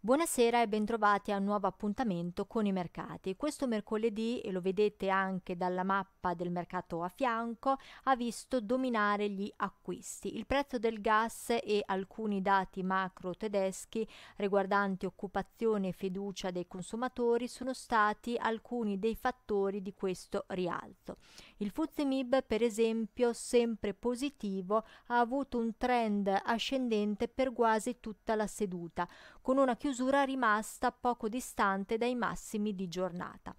Buonasera e bentrovati a un nuovo appuntamento con i mercati. Questo mercoledì, e lo vedete anche dalla mappa del mercato a fianco, ha visto dominare gli acquisti. Il prezzo del gas e alcuni dati macro tedeschi riguardanti occupazione e fiducia dei consumatori sono stati alcuni dei fattori di questo rialzo. Il FTSE per esempio, sempre positivo, ha avuto un trend ascendente per quasi tutta la seduta, con una chiusura chiusura rimasta poco distante dai massimi di giornata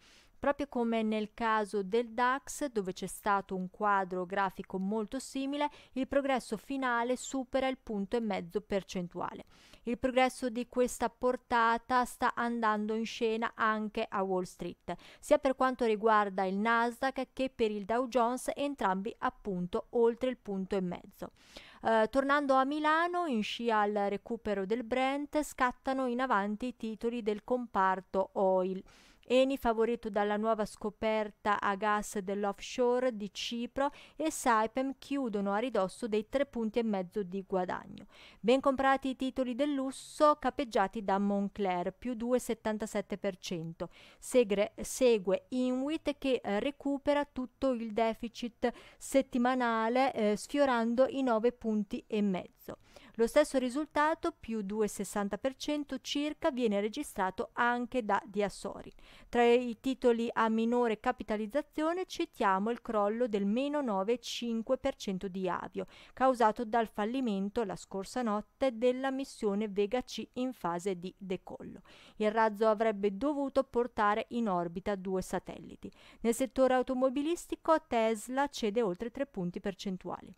proprio come nel caso del DAX dove c'è stato un quadro grafico molto simile, il progresso finale supera il punto e mezzo percentuale. Il progresso di questa portata sta andando in scena anche a Wall Street, sia per quanto riguarda il Nasdaq che per il Dow Jones, entrambi appunto oltre il punto e mezzo. Uh, tornando a Milano, in scia al recupero del Brent, scattano in avanti i titoli del comparto oil. Eni favorito dalla nuova scoperta a gas dell'offshore di Cipro e Saipem chiudono a ridosso dei tre punti e mezzo di guadagno. Ben comprati i titoli del lusso capeggiati da Moncler, più 2,77%. Segre, segue Inuit che eh, recupera tutto il deficit settimanale eh, sfiorando i 9 punti e mezzo. Lo stesso risultato, più 2,60% circa, viene registrato anche da Diasori. Tra i titoli a minore capitalizzazione citiamo il crollo del meno 9,5% di Avio, causato dal fallimento la scorsa notte della missione Vega C in fase di decollo. Il razzo avrebbe dovuto portare in orbita due satelliti. Nel settore automobilistico Tesla cede oltre 3 punti percentuali.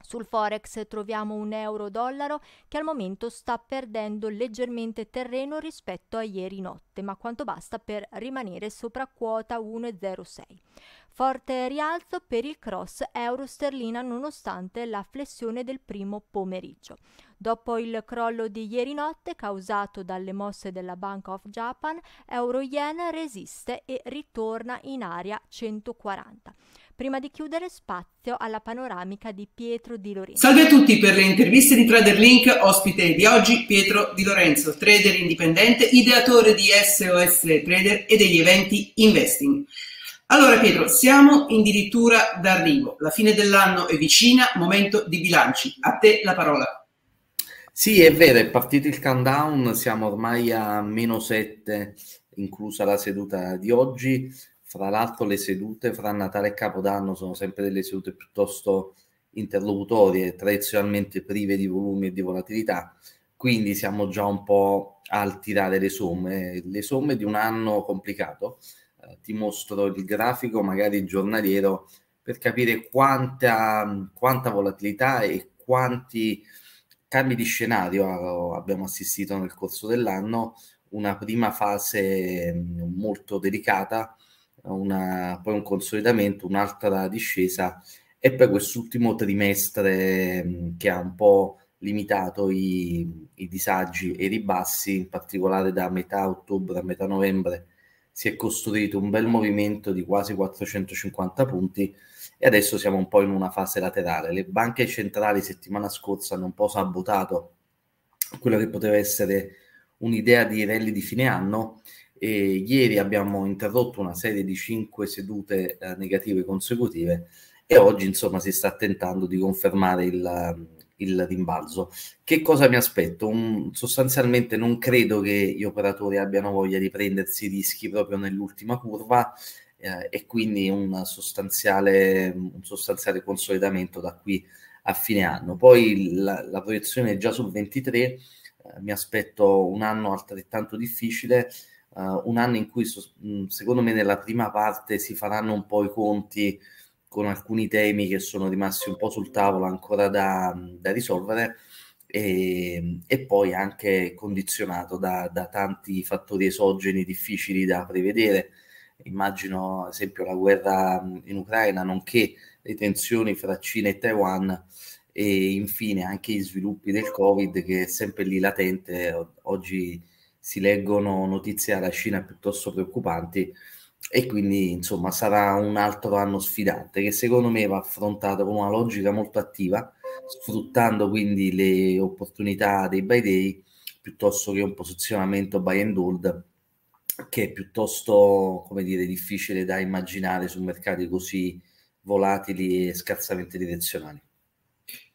Sul forex troviamo un euro-dollaro che al momento sta perdendo leggermente terreno rispetto a ieri notte, ma quanto basta per rimanere sopra quota 1,06. Forte rialzo per il cross euro-sterlina nonostante la flessione del primo pomeriggio. Dopo il crollo di ieri notte causato dalle mosse della Bank of Japan, euro-yen resiste e ritorna in area 140 prima di chiudere spazio alla panoramica di Pietro Di Lorenzo. Salve a tutti per le interviste di TraderLink, ospite di oggi Pietro Di Lorenzo, trader indipendente, ideatore di SOS Trader e degli eventi Investing. Allora Pietro, siamo addirittura d'arrivo, la fine dell'anno è vicina, momento di bilanci, a te la parola. Sì, è vero, è partito il countdown, siamo ormai a meno 7, inclusa la seduta di oggi. Fra l'altro le sedute fra Natale e Capodanno sono sempre delle sedute piuttosto interlocutorie, tradizionalmente prive di volumi e di volatilità, quindi siamo già un po' al tirare le somme. Le somme di un anno complicato, eh, ti mostro il grafico magari giornaliero per capire quanta, quanta volatilità e quanti cambi di scenario abbiamo assistito nel corso dell'anno, una prima fase mm, molto delicata una, poi un consolidamento, un'altra discesa e poi quest'ultimo trimestre che ha un po' limitato i, i, disagi e i ribassi, in particolare da metà ottobre a metà novembre si è costruito un bel movimento di quasi 450 punti e adesso siamo un po' in una fase laterale. Le banche centrali settimana scorsa hanno un po' sabotato quello che poteva essere un'idea di rally di fine anno e ieri abbiamo interrotto una serie di cinque sedute eh, negative consecutive e oggi insomma si sta tentando di confermare il, il rimbalzo. Che cosa mi aspetto? Un, sostanzialmente non credo che gli operatori abbiano voglia di prendersi rischi proprio nell'ultima curva eh, e quindi un sostanziale, un sostanziale consolidamento da qui a fine anno. Poi la, la proiezione è già sul 23, eh, mi aspetto un anno altrettanto difficile eh, un anno in cui mm, secondo me nella prima parte si faranno un po' i conti con alcuni temi che sono rimasti un po' sul tavolo ancora da, da risolvere e, ehm, e, poi anche condizionato da, da, tanti fattori esogeni difficili da prevedere. Immagino ad esempio la guerra mm, in Ucraina, nonché le tensioni fra Cina e Taiwan e infine anche gli sviluppi del Covid che è sempre lì latente. Oggi si leggono notizie dalla Cina piuttosto preoccupanti e quindi insomma sarà un altro anno sfidante che secondo me va affrontato con una logica molto attiva sfruttando quindi le opportunità dei buy day piuttosto che un posizionamento buy and hold che è piuttosto come dire difficile da immaginare su mercati così volatili e scarsamente direzionali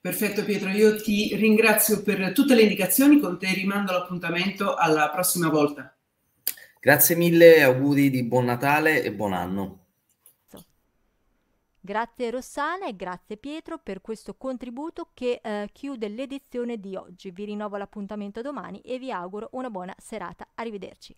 Perfetto Pietro, io ti ringrazio per tutte le indicazioni, con te rimando l'appuntamento alla prossima volta. Grazie mille, auguri di buon Natale e buon anno. Grazie Rossana e grazie Pietro per questo contributo che eh, chiude l'edizione di oggi. Vi rinnovo l'appuntamento domani e vi auguro una buona serata. Arrivederci.